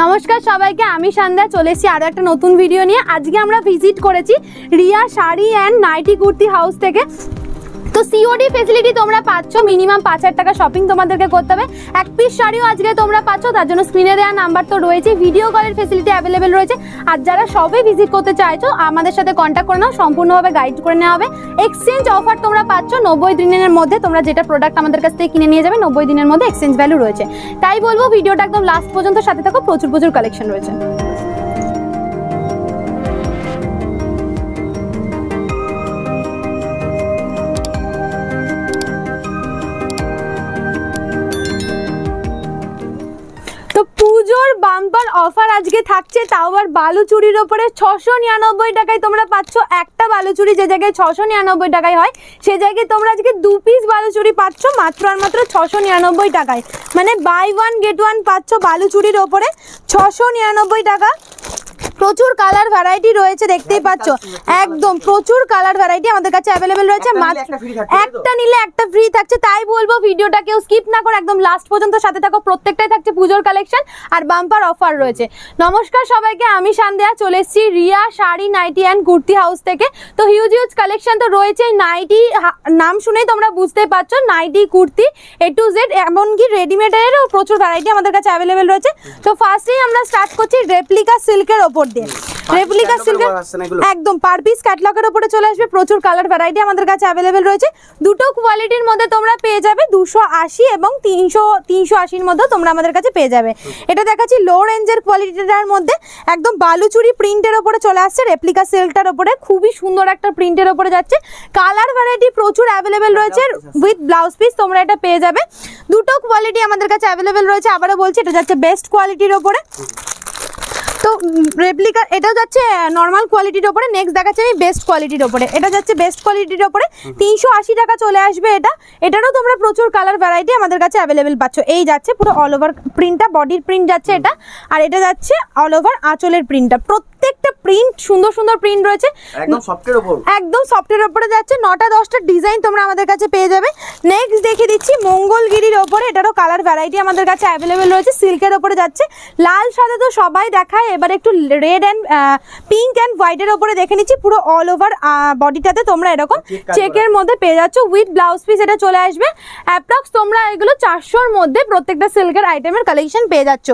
নমস্কার সবাইকে আমি সন্ধ্যা চলে এসেছি আরও একটা নতুন ভিডিও নিয়ে আজকে আমরা ভিজিট করেছি Riya sari and nightie kurti house থেকে তো সিওডি ফেসিলিটি তোমরা পাচ্ছ মিনিমাম পাঁচ হাজার টাকা শপিং তোমাদেরকে করতে হবে এক পিস শাড়িও আজকে তোমরা পাচ্ছ তার জন্য স্ক্রিনে দেওয়া নাম্বার তো রয়েছে ভিডিও কলের ফেসিলিটি অ্যাভেলেবেল রয়েছে আর যারা সবে ভিজিট করতে চাইছো আমাদের সাথে কন্ট্যাক্ট করে নাও সম্পূর্ণভাবে গাইড করে নেওয়া হবে এক্সচেঞ্জ অফার তোমরা পাচ্ছ নব্বই দিনের মধ্যে তোমরা যেটা প্রোডাক্ট আমাদের কাছ থেকে কিনে নিয়ে যাবে নব্বই দিনের মধ্যে এক্সচেঞ্জ ভ্যালু রয়েছে তাই বলবো ভিডিওটা একদম লাস্ট পর্যন্ত সাথে থাকো প্রচুর প্রচুর কালেকশন রয়েছে পাচ্ছে তাও আবার বালু চুরির ওপরে ছশো নিরানব্বই টাকায় তোমরা পাচ্ছ একটা বালু চুরি যে জায়গায় ছশো নিরানব্বই টাকায় হয় সে জায়গায় তোমরা আজকে দু পিস বালু চুরি পাচ্ছ মাত্র আর মাত্র ছশো নিরানব্বই টাকায় মানে বাই ওয়ান গেট ওয়ান পাচ্ছ বালু চুরির ওপরে ছশো নিরানব্বই টাকা প্রচুর কালার ভ্যারাইটি রয়েছে দেখতেই হ্যাঁ, পাচ্ছ একদম প্রচুর কালার ভ্যারাইটি আমাদের কাছে অ্যাভেলেবেল রয়েছে একটা নিলে একটা ফ্রি থাকছে তাই বলবো ভিডিওটা কেউ স্কিপ না করে একদম লাস্ট পর্যন্ত সাথে থাকো প্রত্যেকটাই থাকছে পুজোর কালেকশন আর বাম্পার অফার রয়েছে নমস্কার সবাইকে আমি সান্দেয়া চলে এসেছি Riya sari nightie and kurti house থেকে তো হিউজ হিউজ কালেকশন তো রয়েছে নাইটি নাম শুনেই তোমরা বুঝতে পারছো nightie kurti A to Z এমনকি রেডিমেডেরও প্রচুর ভ্যারাইটি আমাদের কাছে অ্যাভেলেবেল রয়েছে তো ফার্স্টেই আমরা স্টার্ট করছি রেপ্লিকা সিল্কের ওপর রেপ্লিকা একদম পার পিস ক্যাটলগের চলে আসবে প্রচুর কালার ভ্যারাইটি আমাদের কাছে অ্যাভেলেবেল রয়েছে দুটো কোয়ালিটির মধ্যে তোমরা পেয়ে যাবে দুশো আশি এবং তিনশো তিনশো আশির তোমরা আমাদের কাছে পেয়ে যাবে এটা লো রেঞ্জের কোয়ালিটিটার মধ্যে একদম বালুচুরি প্রিন্টের ওপরে চলে আসছে রেপ্লিকা সিল্কটার ওপরে খুবই সুন্দর একটা প্রিন্টের ওপরে যাচ্ছে কালার ভ্যারাইটি প্রচুর অ্যাভেলেবেল রয়েছে উইথ ব্লাউজ পিস তোমরা এটা পেয়ে যাবে দুটো কোয়ালিটি আমাদের কাছে অ্যাভেলেবেল রয়েছে আবারও বলছি এটা যাচ্ছে বেস্ট কোয়ালিটির ওপরে তো রেপ্লিকার এটা যাচ্ছে নর্মাল কোয়ালিটির ওপরে নেক্সট দেখাচ্ছি আমি বেস্ট কোয়ালিটির ওপরে এটা যাচ্ছে বেস্ট কোয়ালিটির ওপরে তিনশো আশি টাকা চলে আসবে এটা এটারও তোমরা প্রচুর কালার ভ্যারাইটি আমাদের কাছে অ্যাভেলেবেল পাচ্ছ এই যাচ্ছে পুরো অল ওভার প্রিন্টটা বডির প্রিন্ট যাচ্ছে এটা আর এটা যাচ্ছে অল ওভার আঁচলের প্রিন্টটা প্রত্যেক প্রত্যেকটা প্রিন্ট সুন্দর সুন্দর প্রিন্ট রয়েছে একদম সফটের উপর একদম সফটের উপরে যাচ্ছে নটা দশটা ডিজাইন তোমরা আমাদের কাছে পেয়ে যাবে নেক্সট দেখে দিচ্ছি মঙ্গলগিরির ওপরে এটারও কালার ভ্যারাইটি আমাদের কাছে অ্যাভেলেবেল রয়েছে সিল্কের ওপরে যাচ্ছে লাল সাদা তো সবাই দেখায় এবার একটু রেড এন্ড পিঙ্ক হোয়াইট হোয়াইটের ওপরে দেখে নিচ্ছি পুরো অল ওভার বডিটাতে তোমরা এরকম চেকের মধ্যে পেয়ে যাচ্ছ উইথ ব্লাউজ পিস এটা চলে আসবে অ্যাপ্রক্স তোমরা এগুলো চারশোর মধ্যে প্রত্যেকটা সিল্কের আইটেমের কালেকশন পেয়ে যাচ্ছ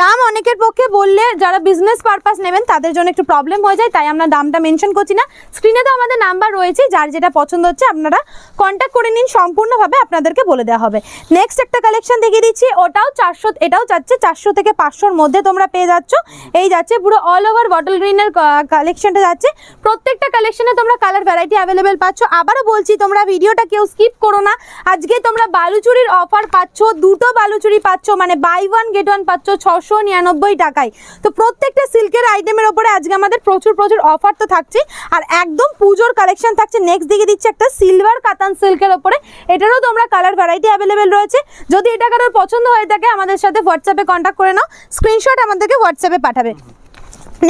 দাম অনেকের পক্ষে বললে যারা বিজনেস পারপাস নেবেন তা তাদের জন্য একটু প্রবলেম হয়ে যায় তাই আমরা দামটা মেনশন করছি না স্ক্রিনে তো আমাদের নাম্বার রয়েছে যার যেটা পছন্দ হচ্ছে আপনারা কন্ট্যাক্ট করে নিন সম্পূর্ণভাবে আপনাদেরকে বলে দেওয়া হবে নেক্সট একটা কালেকশন দেখিয়ে দিচ্ছি ওটাও চারশো এটাও যাচ্ছে চারশো থেকে পাঁচশোর মধ্যে তোমরা পেয়ে যাচ্ছ এই যাচ্ছে পুরো অল ওভার বটল গ্রিনের কালেকশনটা যাচ্ছে প্রত্যেকটা কালেকশনে তোমরা কালার ভ্যারাইটি অ্যাভেলেবেল পাচ্ছ আবারও বলছি তোমরা ভিডিওটা কেউ স্কিপ করো না আজকে তোমরা বালুচুরির অফার পাচ্ছ দুটো বালুচুরি পাচ্ছ মানে বাই ওয়ান গেট ওয়ান পাচ্ছ ছশো নিরানব্বই টাকায় তো প্রত্যেকটা সিল্কের আইটেমের ওপরে আজকে আমাদের প্রচুর প্রচুর অফার তো থাকছে আর একদম পুজোর কালেকশন থাকছে নেক্সট দিকে দিচ্ছে একটা সিলভার কাতান সিল্কের ওপরে এটারও তোমরা কালার ভ্যারাইটি অ্যাভেলেবেল রয়েছে যদি এটা কারোর পছন্দ হয়ে থাকে আমাদের সাথে হোয়াটসঅ্যাপে কন্ট্যাক্ট করে নাও স্ক্রিনশট আমাদেরকে হোয়াটসঅ্যাপে পাঠাবে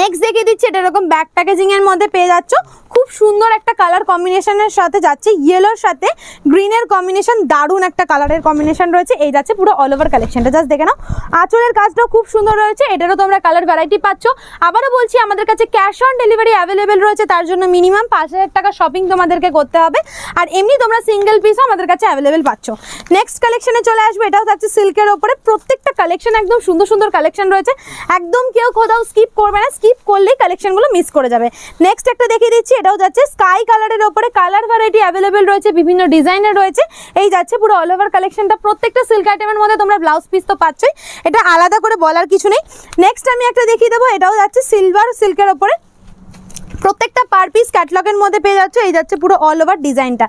নেক্সট দেখিয়ে দিচ্ছি এটা এরকম ব্যাক প্যাকেজিং এর মধ্যে পেয়ে যাচ্ছ খুব সুন্দর একটা কালার কম্বিনেশনের সাথে যাচ্ছে ইয়েলোর সাথে গ্রিনের কম্বিনেশন দারুণ একটা কালারের কম্বিনেশন রয়েছে এই যাচ্ছে পুরো অল ওভার কালেকশনটা জাস্ট দেখে নাও আঁচলের কাজটাও খুব সুন্দর রয়েছে এটারও তোমরা কালার ভ্যারাইটি পাচ্ছ আবারও বলছি আমাদের কাছে ক্যাশ অন ডেলিভারি অ্যাভেলেবেল রয়েছে তার জন্য মিনিমাম পাঁচ হাজার টাকা শপিং তোমাদেরকে করতে হবে আর এমনি তোমরা সিঙ্গেল পিসও আমাদের কাছে অ্যাভেলেবেল পাচ্ছ নেক্সট কালেকশনে চলে আসবে এটাও থাকছে সিল্কের ওপরে প্রত্যেকটা কালেকশন একদম সুন্দর সুন্দর কালেকশন রয়েছে একদম কেউ কোথাও স্কিপ করবে না স্কিপ করলেই কালেকশনগুলো মিস করে যাবে নেক্সট একটা দেখিয়ে দিচ্ছি এটাও যাচ্ছে স্কাই কালারের ওপরে কালার ভ্যারাইটি অ্যাভেলেবেল রয়েছে বিভিন্ন ডিজাইনের রয়েছে এই যাচ্ছে পুরো অল ওভার কালেকশনটা প্রত্যেকটা সিল্ক আইটেমের মধ্যে তোমরা ব্লাউজ পিস তো পাচ্ছই এটা আলাদা করে বলার কিছু নেই নেক্সট আমি একটা দেখিয়ে দেবো এটাও যাচ্ছে সিলভার সিল্কের ওপরে প্রত্যেকটা পার পিস ক্যাটলগের মধ্যে পেয়ে যাচ্ছে এই যাচ্ছে পুরো অল ওভার ডিজাইনটা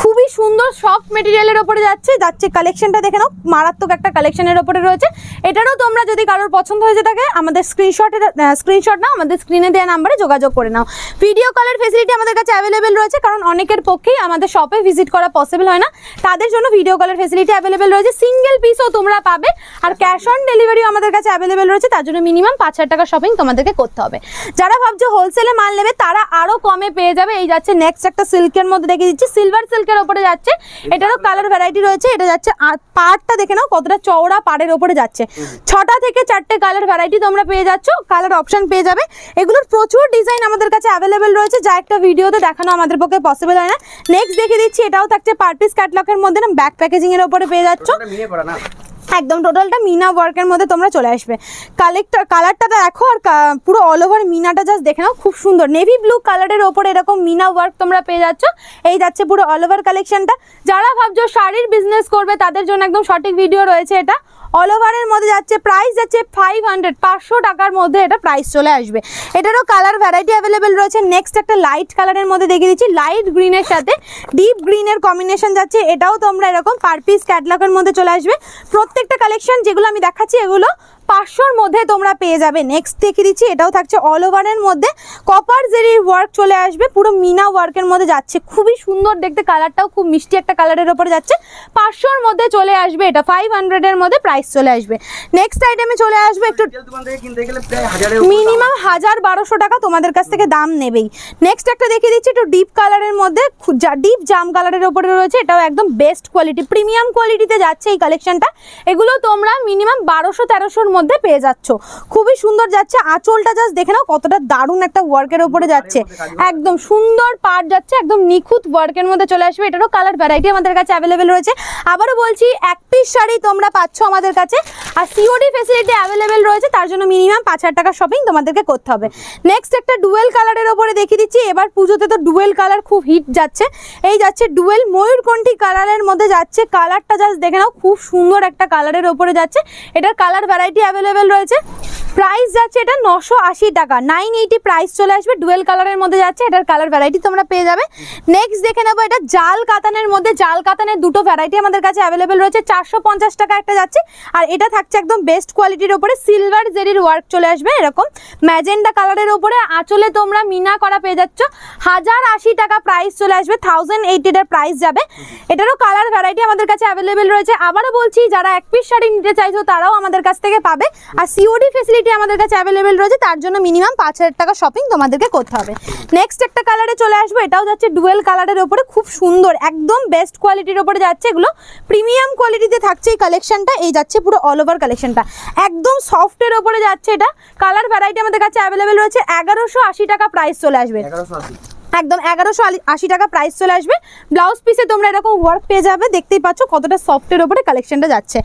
খুবই সুন্দর সফট মেটেরিয়ালের ওপরে যাচ্ছে যাচ্ছে কালেকশনটা দেখে নাও মারাত্মক একটা কালেকশনের ওপরে রয়েছে এটারও তোমরা যদি কারোর পছন্দ হয়ে থাকে আমাদের স্ক্রিনশটে স্ক্রিনশট নাও আমাদের স্ক্রিনে দেওয়া নাম্বারে যোগাযোগ করে নাও ভিডিও কলের ফেসিলিটি আমাদের কাছে অ্যাভেলেবেল রয়েছে কারণ অনেকের পক্ষেই আমাদের শপে ভিজিট করা পসিবল হয় না তাদের জন্য ভিডিও কলের ফেসিলিটি অ্যাভেলেবেল রয়েছে সিঙ্গেল পিসও তোমরা পাবে আর ক্যাশ অন ডেলিভারিও আমাদের কাছে অ্যাভেলেবেল রয়েছে তার জন্য মিনিমাম পাঁচ হাজার টাকা শপিং তোমাদেরকে করতে হবে যারা ভাবছে হোলসেলে মাল নেবে তারা আরও কমে পেয়ে যাবে এই যাচ্ছে নেক্সট একটা সিল্কের মধ্যে দেখে দিচ্ছি সিলভার আফগান সিল্কের ওপরে যাচ্ছে এটারও কালার ভ্যারাইটি রয়েছে এটা যাচ্ছে পাড়টা দেখে নাও কতটা চওড়া পাড়ের ওপরে যাচ্ছে ছটা থেকে চারটে কালার ভ্যারাইটি তোমরা পেয়ে যাচ্ছ কালার অপশন পেয়ে যাবে এগুলোর প্রচুর ডিজাইন আমাদের কাছে অ্যাভেলেবেল রয়েছে যা একটা ভিডিওতে দেখানো আমাদের পক্ষে পসিবল হয় না নেক্সট দেখে দিচ্ছি এটাও থাকছে পার পিস ক্যাটলকের মধ্যে না ব্যাক প্যাকেজিং এর ওপরে পেয়ে যাচ্ছ একদম টোটালটা মিনা ওয়ার্কের মধ্যে তোমরা চলে আসবে কালেক্টর কালারটা তো দেখো আর পুরো অল ওভার মিনাটা জাস্ট দেখে নাও খুব সুন্দর নেভি ব্লু কালারের ওপরে এরকম মিনা ওয়ার্ক তোমরা পেয়ে যাচ্ছ এই যাচ্ছে পুরো অল ওভার কালেকশনটা যারা ভাবছো শাড়ির বিজনেস করবে তাদের জন্য একদম সঠিক ভিডিও রয়েছে এটা অল ওভারের মধ্যে যাচ্ছে প্রাইস যাচ্ছে ফাইভ হান্ড্রেড পাঁচশো টাকার মধ্যে এটা প্রাইস চলে আসবে এটারও কালার ভ্যারাইটি অ্যাভেলেবেল রয়েছে নেক্সট একটা লাইট কালারের মধ্যে দেখিয়ে দিচ্ছি লাইট গ্রিনের সাথে ডিপ গ্রিনের কম্বিনেশন যাচ্ছে এটাও তোমরা এরকম পার পিস ক্যাটলগের মধ্যে চলে আসবে প্রত্যেকটা কালেকশন যেগুলো আমি দেখাচ্ছি এগুলো পাঁচশোর মধ্যে তোমরা পেয়ে যাবে নেক্সট দেখিয়ে দিচ্ছি এটাও থাকছে অল ওভারের মধ্যে কপার জেরির ওয়ার্ক চলে আসবে পুরো মিনা ওয়ার্কের মধ্যে যাচ্ছে খুবই সুন্দর দেখতে কালারটাও খুব মিষ্টি একটা কালারের ওপরে যাচ্ছে পাঁচশোর মধ্যে চলে আসবে এটা ফাইভ হান্ড্রেডের মধ্যে প্রাইস চলে আসবে নেক্সট আইটেমে চলে আসবে একটু মিনিমাম হাজার বারোশো টাকা তোমাদের কাছ থেকে দাম নেবেই নেক্সট একটা দেখিয়ে দিচ্ছি একটু ডিপ কালারের মধ্যে ডিপ জাম কালারের ওপরে রয়েছে এটাও একদম বেস্ট কোয়ালিটি প্রিমিয়াম কোয়ালিটিতে যাচ্ছে এই কালেকশনটা এগুলো তোমরা মিনিমাম বারোশো তেরোশোর মধ্যে পেয়ে যাচ্ছ খুবই সুন্দর যাচ্ছে আঁচলটা জাস্ট দেখে নাও কতটা দারুণ একটা ওয়ার্কের ওপরে যাচ্ছে একদম সুন্দর পার যাচ্ছে একদম নিখুঁত ওয়ার্কের মধ্যে চলে আসবে এটারও কালার ভ্যারাইটি আমাদের কাছে অ্যাভেলেবেল রয়েছে আবারও বলছি এক পিস শাড়ি তোমরা পাচ্ছ আমাদের কাছে আর সিওডি ফেসিলিটি অ্যাভেলেবেল রয়েছে তার জন্য মিনিমাম পাঁচ হাজার টাকা শপিং তোমাদেরকে করতে হবে নেক্সট একটা ডুয়েল কালারের ওপরে দেখিয়ে দিচ্ছি এবার পুজোতে তো ডুয়েল কালার খুব হিট যাচ্ছে এই যাচ্ছে ডুয়েল ময়ূরকণ্ঠী কালারের মধ্যে যাচ্ছে কালারটা জাস্ট দেখে নাও খুব সুন্দর একটা কালারের ওপরে যাচ্ছে এটার কালার ভ্যারাইটি অ্যাভেলেবেল রয়েছে প্রাইস যাচ্ছে এটা নশো আশি টাকা নাইন এইটি প্রাইস চলে আসবে ডুয়েল কালারের মধ্যে যাচ্ছে এটার কালার ভ্যারাইটি তোমরা পেয়ে যাবে নেক্সট দেখে নেবো এটা জাল কাতানের মধ্যে জাল কাতানের দুটো ভ্যারাইটি আমাদের কাছে অ্যাভেলেবেল রয়েছে চারশো পঞ্চাশ টাকা একটা যাচ্ছে আর এটা থাকছে একদম বেস্ট কোয়ালিটির ওপরে সিলভার জেরির ওয়ার্ক চলে আসবে এরকম ম্যাজেন্ডা কালারের ওপরে আঁচলে তোমরা মিনা করা পেয়ে যাচ্ছ হাজার আশি টাকা প্রাইস চলে আসবে থাউজেন্ড এইটেডের প্রাইস যাবে এটারও কালার ভ্যারাইটি আমাদের কাছে অ্যাভেলেবেল রয়েছে আবারও বলছি যারা এক পিস শাড়ি নিতে চাইছো তারাও আমাদের কাছ থেকে পাবে আর সিওডি ফেসিলিটি কোয়ান্টিটি আমাদের কাছে অ্যাভেলেবেল রয়েছে তার জন্য মিনিমাম পাঁচ হাজার টাকা শপিং তোমাদেরকে করতে হবে নেক্সট একটা কালারে চলে আসবো এটাও যাচ্ছে ডুয়েল কালারের ওপরে খুব সুন্দর একদম বেস্ট কোয়ালিটির ওপরে যাচ্ছে এগুলো প্রিমিয়াম কোয়ালিটিতে থাকছে এই কালেকশনটা এই যাচ্ছে পুরো অল ওভার কালেকশনটা একদম সফটের ওপরে যাচ্ছে এটা কালার ভ্যারাইটি আমাদের কাছে অ্যাভেলেবেল রয়েছে এগারোশো টাকা প্রাইস চলে আসবে একদম এগারোশো আশি টাকা প্রাইস চলে আসবে ব্লাউজ পিসে তোমরা এরকম ওয়ার্ক পেয়ে যাবে দেখতেই পাচ্ছ কতটা সফটের ওপরে কালেকশনটা যাচ্ছে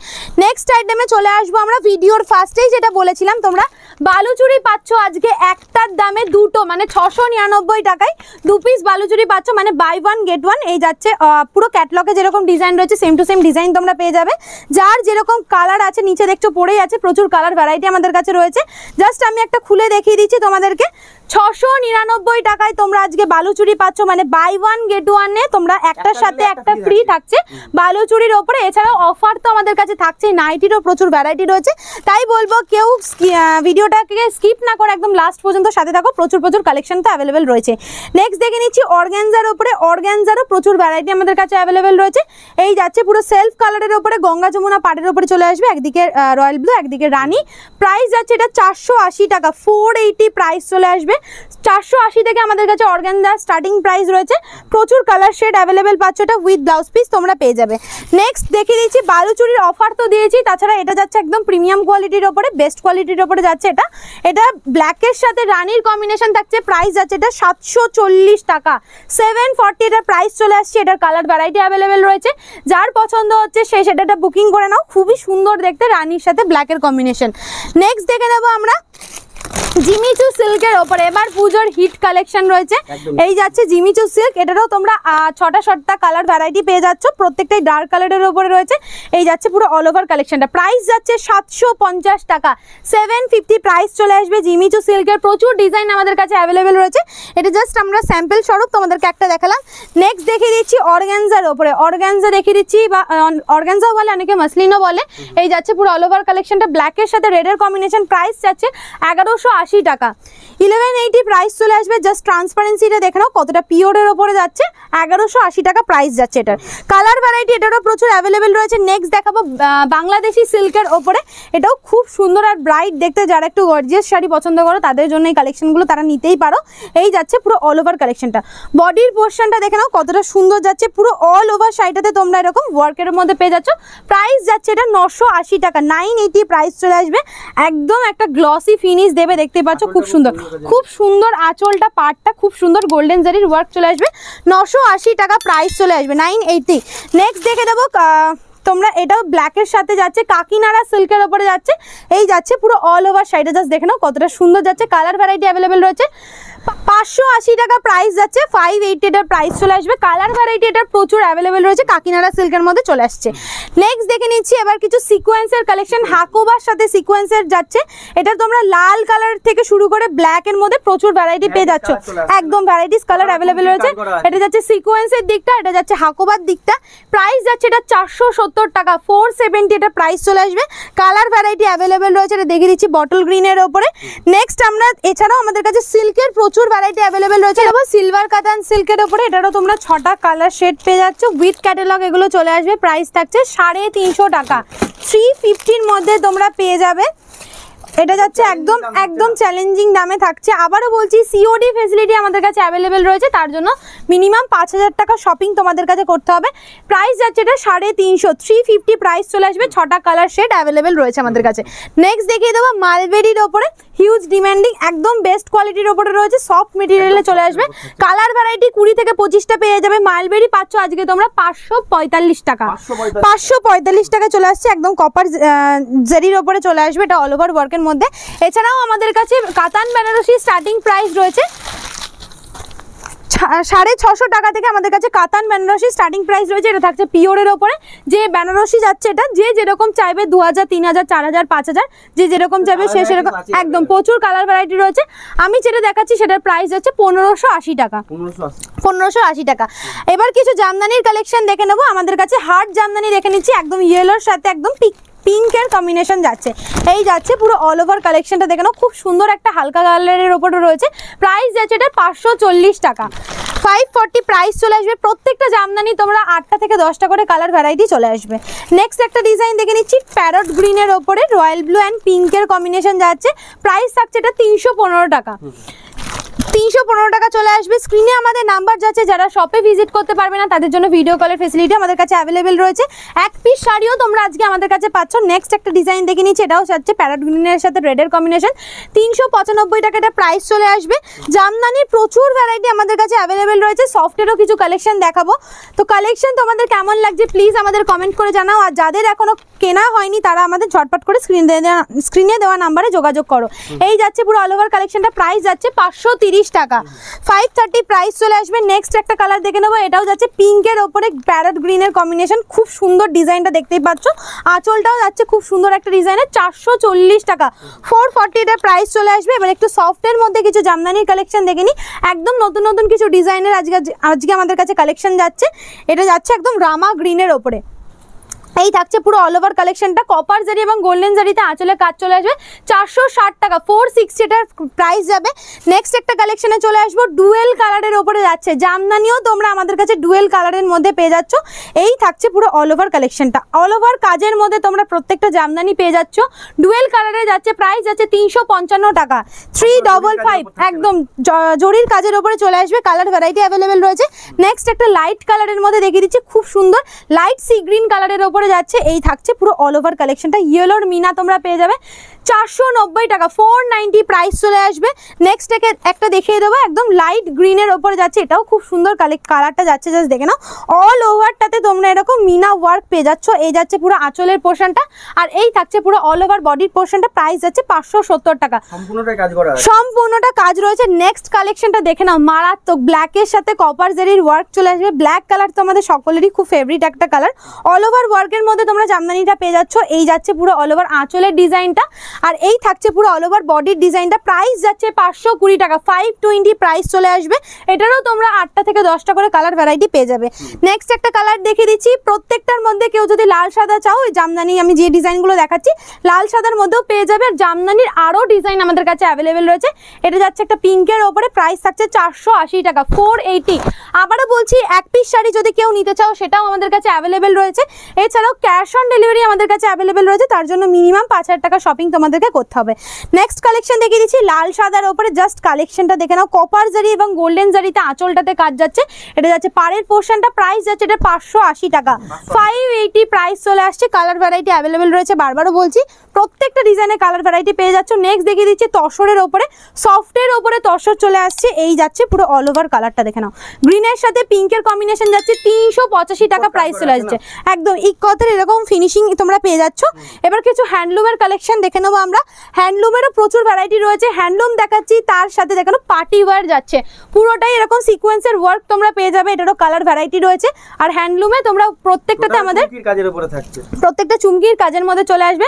নেক্সট আইটেমে চলে আসবো আমরা ভিডিওর ফার্স্টেই যেটা বলেছিলাম তোমরা বালুচুরি পাচ্ছ আজকে একটার দামে দুটো মানে ছশো নিরানব্বই টাকায় দু পিস বালুচুরি পাচ্ছ মানে বাই ওয়ান গেট ওয়ান এই যাচ্ছে পুরো ক্যাটলগে যেরকম ডিজাইন রয়েছে সেম টু সেম ডিজাইন তোমরা পেয়ে যাবে যার যেরকম কালার আছে নিচে দেখছো পড়েই আছে প্রচুর কালার ভ্যারাইটি আমাদের কাছে রয়েছে জাস্ট আমি একটা খুলে দেখিয়ে দিচ্ছি তোমাদেরকে ছশো নিরানব্বই টাকায় তোমরা আজকে বালুচুরি পাচ্ছ মানে বাই ওয়ান গেট ওয়ানে তোমরা একটার সাথে একটা ফ্রি থাকছে বালুচুরির ওপরে এছাড়াও অফার তো আমাদের কাছে থাকছে নাইটিরও প্রচুর ভ্যারাইটি রয়েছে তাই বলবো কেউ ভিডিওটাকে স্কিপ না করে একদম লাস্ট পর্যন্ত সাথে থাকো প্রচুর প্রচুর কালেকশন তো অ্যাভেলেবেল রয়েছে নেক্সট দেখে নিচ্ছি অর্গ্যানজার ওপরে অর্গ্যানজারও প্রচুর ভ্যারাইটি আমাদের কাছে অ্যাভেলেবেল রয়েছে এই যাচ্ছে পুরো সেলফ কালারের ওপরে গঙ্গা যমুনা পাটের ওপরে চলে আসবে একদিকে রয়্যাল ব্লু একদিকে রানি প্রাইস যাচ্ছে এটা চারশো টাকা ফোর এইটি প্রাইস চলে আসবে চারশো আশি থেকে আমাদের কাছে অর্গ্যানজা স্টার্টিং প্রাইস রয়েছে প্রচুর কালার শেড অ্যাভেলেবেল পাচ্ছ এটা উইথ ব্লাউজ পিস তোমরা পেয়ে যাবে নেক্সট দেখে দিচ্ছি বালুচুরির অফার তো দিয়েছি তাছাড়া এটা যাচ্ছে একদম প্রিমিয়াম কোয়ালিটির ওপরে বেস্ট কোয়ালিটির ওপরে যাচ্ছে এটা এটা ব্ল্যাকের সাথে রানির কম্বিনেশন থাকছে প্রাইস যাচ্ছে এটা সাতশো টাকা সেভেন ফর্টি এটার প্রাইস চলে আসছে এটার কালার ভ্যারাইটি অ্যাভেলেবেল রয়েছে যার পছন্দ হচ্ছে সে সেটা বুকিং করে নাও খুবই সুন্দর দেখতে রানির সাথে ব্ল্যাকের কম্বিনেশন নেক্সট দেখে নেবো আমরা জিমিচু সিল্কের ওপরে এবার পুজোর হিট কালেকশন রয়েছে এই যাচ্ছে জিমিচু সিল্ক এটারও তোমরা ছটা ছটা কালার ভ্যারাইটি পেয়ে যাচ্ছ প্রত্যেকটাই ডার্ক কালারের ওপরে রয়েছে এই যাচ্ছে পুরো অল ওভার কালেকশনটা প্রাইস যাচ্ছে সাতশো টাকা সেভেন ফিফটি প্রাইস চলে আসবে জিমিচু সিল্কের প্রচুর ডিজাইন আমাদের কাছে অ্যাভেলেবেল রয়েছে এটা জাস্ট আমরা স্যাম্পল স্বরূপ তোমাদেরকে একটা দেখালাম নেক্সট দেখিয়ে দিচ্ছি অর্গ্যানজার ওপরে অর্গ্যানজা দেখিয়ে দিচ্ছি বা অর্গ্যানজাও বলে অনেকে মাসলিনও বলে এই যাচ্ছে পুরো অল ওভার কালেকশনটা ব্ল্যাকের সাথে রেডের কম্বিনেশন প্রাইস যাচ্ছে এগারোশো আশি টাকা ইলেভেন এইটি প্রাইস চলে আসবে জাস্ট ট্রান্সপারেন্সিটা দেখে নাও কতটা পিওরের ওপরে যাচ্ছে এগারোশো আশি টাকা প্রাইস যাচ্ছে এটার কালার ভ্যারাইটি এটারও প্রচুর অ্যাভেলেবেল রয়েছে নেক্সট দেখাবো বাংলাদেশি সিল্কের ওপরে এটাও খুব সুন্দর আর ব্রাইট দেখতে যারা একটু গর্জিয়াস শাড়ি পছন্দ করো তাদের জন্য এই কালেকশনগুলো তারা নিতেই পারো এই যাচ্ছে পুরো অল ওভার কালেকশনটা বডির পোর্শনটা দেখে নাও কতটা সুন্দর যাচ্ছে পুরো অল ওভার শাড়িটাতে তোমরা এরকম ওয়ার্কের মধ্যে পেয়ে যাচ্ছ প্রাইস যাচ্ছে এটা নশো টাকা নাইন এইটি প্রাইস চলে আসবে একদম একটা গ্লসি ফিনিশ দেবে দেখতে দেখতে পাচ্ছ খুব সুন্দর খুব সুন্দর আঁচলটা পাটটা খুব সুন্দর গোল্ডেন জারির ওয়ার্ক চলে আসবে নশো টাকা প্রাইস চলে আসবে নাইন এইটি নেক্সট দেখে দেবো তোমরা এটাও ব্ল্যাকের সাথে যাচ্ছে কাকিনারা সিল্কের ওপরে যাচ্ছে এই যাচ্ছে পুরো অল ওভার সাইডে জাস্ট দেখে নাও কতটা সুন্দর যাচ্ছে কালার ভ্যারাইটি অ্যাভেলেবেল রয়েছে পাঁচশো আশি টাকা প্রাইস যাচ্ছে ফাইভ এইট এটার প্রাইস চলে আসবে কালার ভ্যারাইটি এটার প্রচুর অ্যাভেলেবেল রয়েছে কাকিনাড়া সিল্কের মধ্যে চলে আসছে নেক্সট দেখে নিচ্ছি এবার কিছু সিকোয়েন্সের কালেকশন হাকোবার সাথে সিকোয়েন্সের যাচ্ছে এটা তোমরা লাল কালার থেকে শুরু করে ব্ল্যাক এর মধ্যে প্রচুর ভ্যারাইটি পেয়ে হ্যাঁ, যাচ্ছ একদম ভ্যারাইটিস কালার অ্যাভেলেবেল রয়েছে এটা যাচ্ছে সিকোয়েন্সের দিকটা এটা যাচ্ছে হাকোবার দিকটা প্রাইস যাচ্ছে এটা চারশো সত্তর টাকা ফোর সেভেন্টি এটা প্রাইস চলে আসবে কালার ভ্যারাইটি অ্যাভেলেবেল রয়েছে এটা দেখে দিচ্ছি বটল এর ওপরে নেক্সট আমরা এছাড়াও আমাদের কাছে সিল্কের প্রচুর প্রচুর ভ্যারাইটি অ্যাভেলেবেল রয়েছে এবং সিলভার কাতান সিল্কের ওপরে এটারও তোমরা ছটা কালার শেড পেয়ে যাচ্ছ উইথ ক্যাটালগ এগুলো চলে আসবে প্রাইস থাকছে সাড়ে তিনশো টাকা থ্রি ফিফটির মধ্যে তোমরা পেয়ে যাবে এটা যাচ্ছে একদম একদম চ্যালেঞ্জিং দামে থাকছে আবারও বলছি সিওডি ফেসিলিটি আমাদের কাছে অ্যাভেলেবেল রয়েছে তার জন্য মিনিমাম পাঁচ হাজার টাকা শপিং তোমাদের কাছে করতে হবে প্রাইস যাচ্ছে এটা সাড়ে তিনশো থ্রি ফিফটি প্রাইস চলে আসবে ছটা কালার শেড অ্যাভেলেবেল রয়েছে আমাদের কাছে নেক্সট দেখিয়ে দেবো মালবেরির ওপরে হিউজ ডিম্যান্ডিং একদম বেস্ট কোয়ালিটির ওপরে রয়েছে সফট মেটেরিয়ালে চলে আসবে কালার ভ্যারাইটি কুড়ি থেকে পঁচিশটা পেয়ে যাবে মালবেরি পাচ্ছ আজকে তোমরা পাঁচশো পঁয়তাল্লিশ টাকা পাঁচশো পঁয়তাল্লিশ টাকা চলে আসছে একদম কপার জেরির ওপরে চলে আসবে এটা অল ওভার ওয়ার্কের মধ্যে এছাড়াও আমাদের কাছে কাতান বেনারসি স্টার্টিং প্রাইস রয়েছে সাড়ে ছশো টাকা থেকে আমাদের কাছে কাতান বেনারসি স্টার্টিং প্রাইস রয়েছে এটা থাকছে পিওরের ওপরে যে বেনারসি যাচ্ছে এটা যে যেরকম চাইবে দু হাজার তিন হাজার চার হাজার পাঁচ হাজার যে যেরকম চাইবে সে সেরকম একদম প্রচুর কালার ভ্যারাইটি রয়েছে আমি যেটা দেখাচ্ছি সেটার প্রাইস হচ্ছে পনেরোশো আশি টাকা পনেরোশো আশি টাকা এবার কিছু জামদানির কালেকশন দেখে নেবো আমাদের কাছে হার্ড জামদানি দেখে নিচ্ছি একদম ইয়েলোর সাথে একদম পিক পিঙ্কের কম্বিনেশন যাচ্ছে এই যাচ্ছে পুরো অল ওভার কালেকশনটা দেখানো খুব সুন্দর একটা হালকা কালারের ওপরে রয়েছে প্রাইস যাচ্ছে এটা পাঁচশো টাকা ফাইভ ফর্টি প্রাইস চলে আসবে প্রত্যেকটা জামদানি তোমরা আটটা থেকে দশটা করে কালার ভ্যারাইটি চলে আসবে নেক্সট একটা ডিজাইন দেখে নিচ্ছি প্যারট গ্রিনের ওপরে রয়্যাল ব্লু অ্যান্ড পিঙ্কের কম্বিনেশন যাচ্ছে প্রাইস থাকছে এটা তিনশো টাকা তিনশো পনেরো টাকা চলে আসবে স্ক্রিনে আমাদের নাম্বার যাচ্ছে যারা শপে ভিজিট করতে পারবে না তাদের জন্য ভিডিও কলের ফেসিলিটি আমাদের কাছে অ্যাভেলেবেল রয়েছে এক পিস শাড়িও তোমরা আজকে আমাদের কাছে পাচ্ছ নেক্সট একটা ডিজাইন দেখে নিচ্ছি এটাও যাচ্ছে প্যারাট সাথে রেডের কম্বিনেশন তিনশো পঁচানব্বই টাকাটা প্রাইস চলে আসবে জামদানির প্রচুর ভ্যারাইটি আমাদের কাছে অ্যাভেলেবেল রয়েছে সফটেরও কিছু কালেকশন দেখাবো তো কালেকশন তোমাদের কেমন লাগছে প্লিজ আমাদের কমেন্ট করে জানাও আর যাদের এখনও কেনা হয়নি তারা আমাদের ঝটপট করে স্ক্রিনে দেওয়া স্ক্রিনে দেওয়া নাম্বারে যোগাযোগ করো এই যাচ্ছে পুরো অল ওভার কালেকশনটা প্রাইস যাচ্ছে পাঁচশো তিরিশ টাকা ফাইভ থার্টি প্রাইস চলে আসবে নেক্সট একটা কালার দেখে নেবো এটাও যাচ্ছে পিঙ্কের ওপরে প্যারট গ্রিনের কম্বিনেশন খুব সুন্দর ডিজাইনটা দেখতেই পাচ্ছ আঁচলটাও যাচ্ছে খুব সুন্দর একটা ডিজাইনে চারশো টাকা ফোর ফর্টি এটার প্রাইস চলে আসবে এবার একটু সফটের মধ্যে কিছু জামদানির কালেকশন দেখে নিই একদম নতুন নতুন কিছু ডিজাইনের আজকে আজকে আমাদের কাছে কালেকশন যাচ্ছে এটা যাচ্ছে একদম রামা গ্রিনের ওপরে এই থাকছে পুরো অল ওভার কালেকশনটা কপার জারি এবং গোল্ডেন জারিতে আঁচলে কাজ চলে আসবে চারশো টাকা ফোর সিক্সটি এটার প্রাইস যাবে নেক্সট একটা কালেকশনে চলে আসবো ডুয়েল কালারের ওপরে যাচ্ছে জামদানিও তোমরা আমাদের কাছে ডুয়েল কালারের মধ্যে পেয়ে যাচ্ছ এই থাকছে পুরো অল ওভার কালেকশনটা অল ওভার কাজের মধ্যে তোমরা প্রত্যেকটা জামদানি পেয়ে যাচ্ছ ডুয়েল কালারে যাচ্ছে প্রাইস যাচ্ছে তিনশো টাকা থ্রি ডবল ফাইভ একদম জরির কাজের ওপরে চলে আসবে কালার ভ্যারাইটি অ্যাভেলেবেল রয়েছে নেক্সট একটা লাইট কালারের মধ্যে দেখিয়ে দিচ্ছি খুব সুন্দর লাইট সি গ্রিন কালারের ওপরে যাচ্ছে এই থাকছে পুরো অল ওভার কালেকশনটা ইয়েলোর মিনা তোমরা পেয়ে যাবে চারশো নব্বই টাকা ফোর নাইনটি প্রাইস চলে আসবে নেক্সট একে একটা দেখিয়ে দেবো একদম লাইট গ্রিনের ওপরে যাচ্ছে এটাও খুব সুন্দর কালেক্ট কালারটা যাচ্ছে জাস্ট দেখে নাও অল ওভারটাতে তোমরা এরকম মিনা ওয়ার্ক পেয়ে যাচ্ছ এই যাচ্ছে পুরো আঁচলের পোর্শনটা আর এই থাকছে পুরো অল ওভার বডির পোর্শনটা প্রাইস যাচ্ছে পাঁচশো সত্তর টাকা সম্পূর্ণটা কাজ রয়েছে নেক্সট কালেকশনটা দেখে নাও মারাত্মক ব্ল্যাকের সাথে কপার জেরির ওয়ার্ক চলে আসবে ব্ল্যাক কালার তো আমাদের সকলেরই খুব ফেভারিট একটা কালার অল ওভার ওয়ার্কের মধ্যে তোমরা জামদানিটা পেয়ে যাচ্ছ এই যাচ্ছে পুরো অল ওভার আঁচলের ডিজাইনটা আর এই থাকছে পুরো অল ওভার বডির ডিজাইনটা প্রাইস যাচ্ছে পাঁচশো কুড়ি টাকা ফাইভ টোয়েন্টি প্রাইস চলে আসবে এটারও তোমরা আটটা থেকে দশটা করে কালার ভ্যারাইটি পেয়ে যাবে নেক্সট একটা কালার দেখে দিচ্ছি প্রত্যেকটার মধ্যে কেউ যদি লাল সাদা চাও ওই জামদানি আমি যে ডিজাইনগুলো দেখাচ্ছি লাল সাদার মধ্যেও পেয়ে যাবে আর জামদানির আরও ডিজাইন আমাদের কাছে অ্যাভেলেবেল রয়েছে এটা যাচ্ছে একটা পিঙ্কের ওপরে প্রাইস থাকছে চারশো টাকা ফোর এইটি আবারও বলছি এক পিস শাড়ি যদি কেউ নিতে চাও সেটাও আমাদের কাছে অ্যাভেলেবেল রয়েছে এছাড়াও ক্যাশ অন ডেলিভারি আমাদের কাছে অ্যাভেলেবেল রয়েছে তার জন্য মিনিমাম পাঁচ টাকা শপিং তোমাদের তোমাদেরকে করতে হবে নেক্সট কালেকশন দেখিয়ে দিচ্ছি লাল সাদার ওপরে জাস্ট কালেকশনটা দেখে নাও কপার জারি এবং গোল্ডেন জারিতে আঁচলটাতে কাজ যাচ্ছে এটা যাচ্ছে পাড়ের পোর্শনটা প্রাইস যাচ্ছে এটা পাঁচশো টাকা ফাইভ এইটি প্রাইস চলে আসছে কালার ভ্যারাইটি অ্যাভেলেবেল রয়েছে বারবারও বলছি প্রত্যেকটা ডিজাইনের কালার ভ্যারাইটি পেয়ে যাচ্ছ নেক্সট দেখিয়ে দিচ্ছি তসরের ওপরে সফটের ওপরে তসর চলে আসছে এই যাচ্ছে পুরো অল ওভার কালারটা দেখে নাও গ্রিনের সাথে পিঙ্কের কম্বিনেশন যাচ্ছে তিনশো টাকা প্রাইস চলে আসছে একদম ইক কথার এরকম ফিনিশিং তোমরা পেয়ে যাচ্ছ এবার কিছু হ্যান্ডলুমের কালেকশন দেখে নাও নেবো আমরা হ্যান্ডলুমেরও প্রচুর ভ্যারাইটি রয়েছে হ্যান্ডলুম দেখাচ্ছি তার সাথে দেখানো পার্টি ওয়ার যাচ্ছে পুরোটাই এরকম এর ওয়ার্ক তোমরা পেয়ে যাবে এটারও কালার ভ্যারাইটি রয়েছে আর হ্যান্ডলুমে তোমরা প্রত্যেকটাতে আমাদের কাজের উপরে থাকছে প্রত্যেকটা চুমকির কাজের মধ্যে চলে আসবে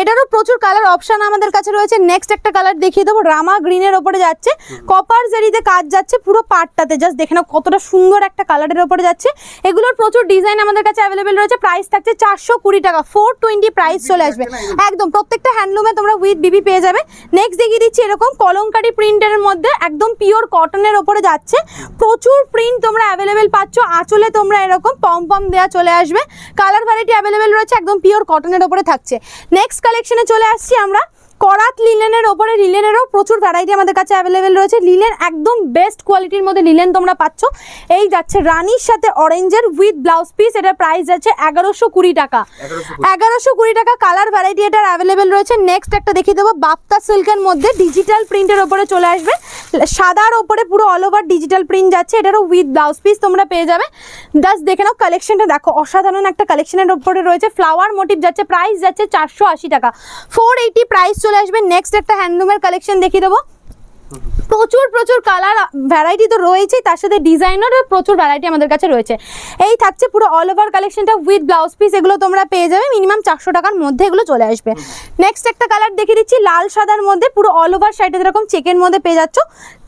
এটারও প্রচুর কালার অপশন আমাদের কাছে রয়েছে নেক্সট একটা কালার দেখিয়ে দেবো রামা গ্রিনের ওপরে যাচ্ছে কপার জেরিতে কাজ যাচ্ছে পুরো পার্টটাতে জাস্ট দেখে নাও কতটা সুন্দর একটা কালারের ওপরে যাচ্ছে এগুলোর প্রচুর ডিজাইন আমাদের কাছে অ্যাভেলেবেল রয়েছে প্রাইস থাকছে চারশো কুড়ি টাকা ফোর টোয়েন্টি প্রাইস চলে আসবে একদম প্রত্যেকটা হ্যান্ডলুম একদমে তোমরা উইথ বিবি পেয়ে যাবে নেক্সট দেখিয়ে দিচ্ছি এরকম কলঙ্কারি প্রিন্টের মধ্যে একদম পিওর কটনের ওপরে যাচ্ছে প্রচুর প্রিন্ট তোমরা অ্যাভেলেবেল পাচ্ছ আঁচলে তোমরা এরকম পম পম দেওয়া চলে আসবে কালার ভ্যারাইটি অ্যাভেলেবেল রয়েছে একদম পিওর কটনের ওপরে থাকছে নেক্সট কালেকশনে চলে আসছি আমরা করাত লিলেনের ওপরে লিলেনেরও প্রচুর ভ্যারাইটি আমাদের কাছে অ্যাভেলেবেল রয়েছে লিলেন একদম বেস্ট কোয়ালিটির মধ্যে লিলেন তোমরা পাচ্ছ এই যাচ্ছে রানির সাথে অরেঞ্জের উইথ ব্লাউজ পিস এটার প্রাইস যাচ্ছে এগারোশো কুড়ি টাকা এগারোশো কুড়ি টাকা কালার ভ্যারাইটি এটার অ্যাভেলেবেল রয়েছে নেক্সট একটা দেখিয়ে দেবো বাপ্তা সিল্কের মধ্যে ডিজিটাল প্রিন্টের ওপরে চলে আসবে সাদার ওপরে পুরো অল ওভার ডিজিটাল প্রিন্ট যাচ্ছে এটারও উইথ ব্লাউজ পিস তোমরা পেয়ে যাবে দাস দেখে নাও কালেকশনটা দেখো অসাধারণ একটা কালেকশনের ওপরে রয়েছে ফ্লাওয়ার মোটিভ যাচ্ছে প্রাইস যাচ্ছে চারশো টাকা ফোর এইটি প্রাইস চলে আসবে নেক্সট একটা হ্যান্ডলুমের কালেকশন দেখিয়ে দেবো প্রচুর প্রচুর কালার ভ্যারাইটি তো রয়েছে তার সাথে ডিজাইনারও প্রচুর ভ্যারাইটি আমাদের কাছে রয়েছে এই থাকছে পুরো অল ওভার কালেকশনটা উইথ ব্লাউজ পিস এগুলো তোমরা পেয়ে যাবে মিনিমাম চারশো টাকার মধ্যে এগুলো চলে আসবে নেক্সট একটা কালার দেখে দিচ্ছি লাল সাদার মধ্যে পুরো অল ওভার সাইডে যেরকম চেকের মধ্যে পেয়ে যাচ্ছ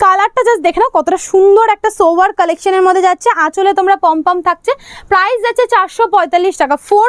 কালারটা জাস্ট দেখে নাও কতটা সুন্দর একটা সোভার কালেকশনের মধ্যে যাচ্ছে আঁচলে তোমরা পম্পম থাকছে প্রাইস যাচ্ছে চারশো টাকা ফোর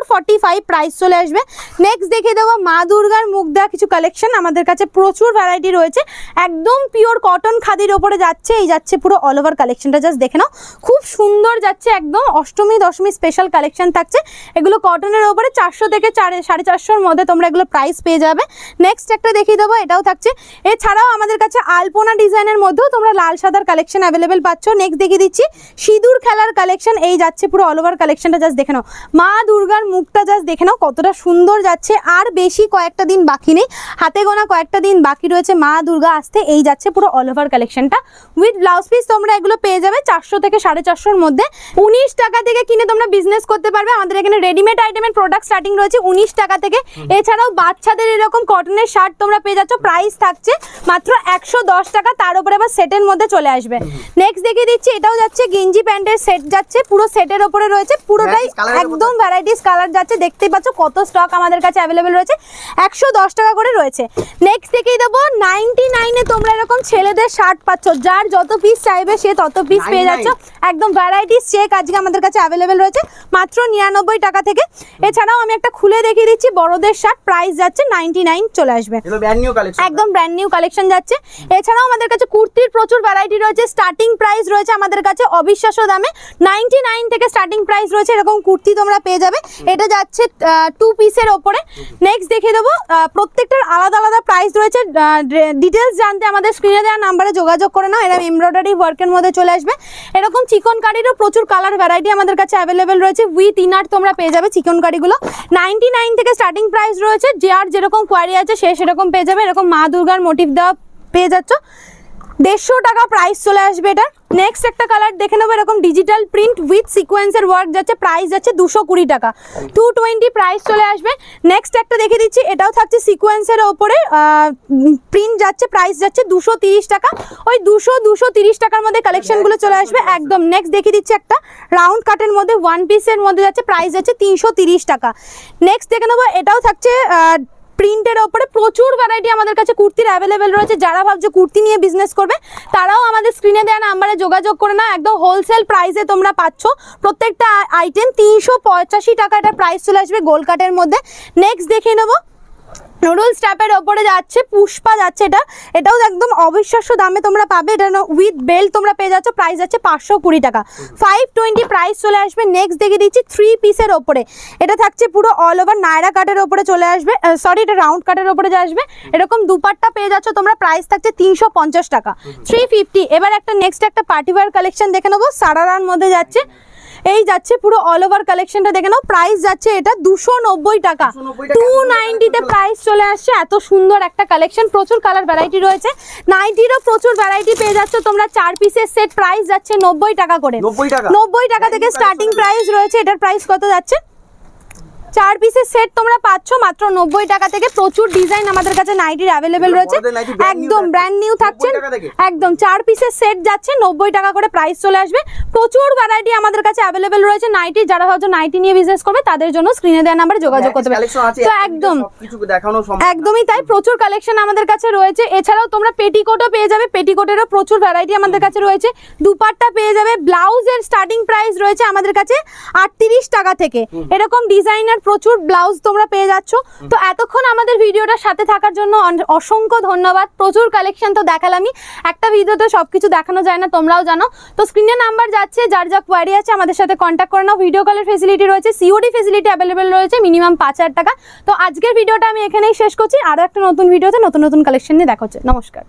প্রাইস চলে আসবে নেক্সট দেখে দেবো মা দুর্গার মুখ দেওয়া কিছু কালেকশন আমাদের কাছে প্রচুর ভ্যারাইটি রয়েছে একদম পিওর পিওর কটন খাদির ওপরে যাচ্ছে এই যাচ্ছে পুরো অল ওভার কালেকশনটা জাস্ট দেখে নাও খুব সুন্দর যাচ্ছে একদম অষ্টমী দশমী স্পেশাল কালেকশন থাকছে এগুলো কটনের ওপরে চারশো থেকে চারে সাড়ে চারশোর মধ্যে তোমরা এগুলো প্রাইস পেয়ে যাবে নেক্সট একটা দেখিয়ে দেবো এটাও থাকছে এছাড়াও আমাদের কাছে আলপনা ডিজাইনের মধ্যেও তোমরা লাল সাদার কালেকশন অ্যাভেলেবেল পাচ্ছ নেক্সট দেখিয়ে দিচ্ছি সিঁদুর খেলার কালেকশন এই যাচ্ছে পুরো অল ওভার কালেকশনটা জাস্ট দেখে নাও মা দুর্গার মুখটা জাস্ট দেখে নাও কতটা সুন্দর যাচ্ছে আর বেশি কয়েকটা দিন বাকি নেই হাতে গোনা কয়েকটা দিন বাকি রয়েছে মা দুর্গা আসতে এই যাচ্ছে পুরো অল ওভার কালেকশনটা উইথ ব্লাউজ পিস তোমরা এগুলো পেয়ে যাবে চারশো থেকে সাড়ে চারশোর মধ্যে উনিশ টাকা থেকে কিনে তোমরা বিজনেস করতে পারবে আমাদের এখানে রেডিমেড আইটেমের প্রোডাক্ট স্টার্টিং রয়েছে উনিশ টাকা থেকে এছাড়াও বাচ্চাদের এরকম কটনের শার্ট তোমরা পেয়ে যাচ্ছ প্রাইস থাকছে মাত্র একশো দশ টাকা তার উপরে আবার সেটের মধ্যে চলে আসবে নেক্সট দেখিয়ে দিচ্ছি এটাও যাচ্ছে গেঞ্জি প্যান্টের সেট যাচ্ছে পুরো সেটের ওপরে রয়েছে পুরোটাই একদম ভ্যারাইটিস কালার যাচ্ছে দেখতেই পাচ্ছ কত স্টক আমাদের কাছে অ্যাভেলেবেল রয়েছে একশো টাকা করে রয়েছে নেক্সট দেখিয়ে দেবো নাইনটি নাইনে তোমরা এরকম এরকম ছেলেদের শার্ট পাচ্ছ যার যত পিস চাইবে সে তত পিস পেয়ে যাচ্ছ একদম ভ্যারাইটিস চেক আজকে আমাদের কাছে অ্যাভেলেবেল রয়েছে মাত্র নিরানব্বই টাকা থেকে এছাড়াও আমি একটা খুলে দেখিয়ে দিচ্ছি বড়দের শার্ট প্রাইস যাচ্ছে নাইনটি চলে আসবে একদম ব্র্যান্ড নিউ কালেকশন যাচ্ছে এছাড়াও আমাদের কাছে কুর্তির প্রচুর ভ্যারাইটি রয়েছে স্টার্টিং প্রাইস রয়েছে আমাদের কাছে অবিশ্বাস্য দামে নাইনটি থেকে স্টার্টিং প্রাইস রয়েছে এরকম কুর্তি তোমরা পেয়ে যাবে এটা যাচ্ছে টু পিসের ওপরে নেক্সট দেখে দেবো প্রত্যেকটার আলাদা আলাদা প্রাইস রয়েছে ডিটেলস জানতে আমাদের স্ক্রিনে দেওয়া নাম্বারে যোগাযোগ করে নাও এরকম এমব্রয়ডারি ওয়ার্কের মধ্যে চলে আসবে এরকম কারিরও প্রচুর কালার ভ্যারাইটি আমাদের কাছে অ্যাভেলেবেল রয়েছে উইথ ইনার তোমরা পেয়ে যাবে কারিগুলো নাইনটি নাইন থেকে স্টার্টিং প্রাইস রয়েছে যে আর যেরকম কোয়ারি আছে সে সেরকম পেয়ে যাবে এরকম মা দুর্গার মোটিভ দেওয়া পেয়ে যাচ্ছ দেড়শো টাকা প্রাইস চলে আসবে এটা নেক্সট একটা কালার দেখে নেবো এরকম ডিজিটাল প্রিন্ট উইথ সিকোয়েন্সের ওয়ার্ক যাচ্ছে প্রাইস যাচ্ছে দুশো কুড়ি টাকা টু টোয়েন্টি প্রাইস চলে আসবে নেক্সট একটা দেখে দিচ্ছি এটাও থাকছে সিকোয়েন্সের ওপরে প্রিন্ট যাচ্ছে প্রাইস যাচ্ছে দুশো তিরিশ টাকা ওই দুশো দুশো তিরিশ টাকার মধ্যে কালেকশনগুলো চলে আসবে একদম নেক্সট দেখে দিচ্ছি একটা রাউন্ড কাটের মধ্যে ওয়ান পিসের মধ্যে যাচ্ছে প্রাইস যাচ্ছে তিনশো তিরিশ টাকা নেক্সট দেখে নেবো এটাও থাকছে প্রিন্টের ওপরে প্রচুর ভ্যারাইটি আমাদের কাছে কুর্তির অ্যাভেলেবেল রয়েছে যারা ভাবছে কুর্তি নিয়ে বিজনেস করবে তারাও আমাদের স্ক্রিনে দেওয়া নাম্বারে যোগাযোগ করে না একদম হোলসেল প্রাইসে তোমরা পাচ্ছ প্রত্যেকটা আইটেম তিনশো টাকা এটার প্রাইস চলে আসবে কাটের মধ্যে নেক্সট দেখে নেবো নুডল স্ট্যাপের ওপরে যাচ্ছে পুষ্পা যাচ্ছে এটা এটাও একদম অবিশ্বাস্য দামে তোমরা পাবে এটা উইথ বেল তোমরা পেয়ে যাচ্ছ প্রাইস যাচ্ছে পাঁচশো কুড়ি টাকা ফাইভ টোয়েন্টি প্রাইস চলে আসবে নেক্সট দেখে দিচ্ছি থ্রি পিসের ওপরে এটা থাকছে পুরো অল ওভার নায়রা কাটের ওপরে চলে আসবে সরি এটা রাউন্ড কাটের ওপরে যে আসবে এরকম দুপারটা পেয়ে যাচ্ছ তোমরা প্রাইস থাকছে তিনশো পঞ্চাশ টাকা থ্রি ফিফটি এবার একটা নেক্সট একটা পার্টিওয়ার কালেকশন দেখে নেবো সারারার মধ্যে যাচ্ছে এই যাচ্ছে পুরো অল ওভার কালেকশনটা দেখে নাও প্রাইস যাচ্ছে এটা দুশো নব্বই টাকা টু নাইনটিতে প্রাইস চলে আসছে এত সুন্দর একটা কালেকশন প্রচুর কালার ভ্যারাইটি রয়েছে নাইনটিরও প্রচুর ভ্যারাইটি পেয়ে যাচ্ছ তোমরা চার পিসের সেট প্রাইস যাচ্ছে নব্বই টাকা করে নব্বই টাকা থেকে স্টার্টিং প্রাইস রয়েছে এটার প্রাইস কত যাচ্ছে চার পিসের সেট তোমরা পাচ্ছ মাত্র নব্বই টাকা থেকে প্রচুর ডিজাইন আমাদের কাছে নাইটির অ্যাভেলেবেল রয়েছে একদম ব্র্যান্ড নিউ থাকছে একদম চার পিসের সেট যাচ্ছে নব্বই টাকা করে প্রাইস চলে আসবে প্রচুর ভ্যারাইটি আমাদের কাছে অ্যাভেলেবেল রয়েছে নাইটি যারা হয়তো নাইটি নিয়ে বিজনেস করবে তাদের জন্য স্ক্রিনে দেওয়া নাম্বারে যোগাযোগ করতে পারে তো একদম একদমই তাই প্রচুর কালেকশন আমাদের কাছে রয়েছে এছাড়াও তোমরা পেটিকোটও পেয়ে যাবে পেটিকোটেরও প্রচুর ভ্যারাইটি আমাদের কাছে রয়েছে দুপারটা পেয়ে যাবে ব্লাউজের স্টার্টিং প্রাইস রয়েছে আমাদের কাছে আটত্রিশ টাকা থেকে এরকম ডিজাইনার প্রচুর ব্লাউজ তোমরা পেয়ে যাচ্ছ তো এতক্ষণ আমাদের ভিডিওটা সাথে থাকার জন্য অসংখ্য ধন্যবাদ প্রচুর কালেকশন তো দেখালামই একটা ভিডিওতে সবকিছু দেখানো যায় না তোমরাও জানো তো স্ক্রিনে নাম্বার যাচ্ছে যার যা কোয়ারি আছে আমাদের সাথে কন্ট্যাক্ট করে নাও ভিডিও কলের ফেসিলিটি রয়েছে সিওডি ফেসিলিটি অ্যাভেলেবেল রয়েছে মিনিমাম পাঁচ হাজার টাকা তো আজকের ভিডিওটা আমি এখানেই শেষ করছি আরও একটা নতুন ভিডিওতে নতুন নতুন কালেকশন নিয়ে দেখা হচ্ছে নমস্কার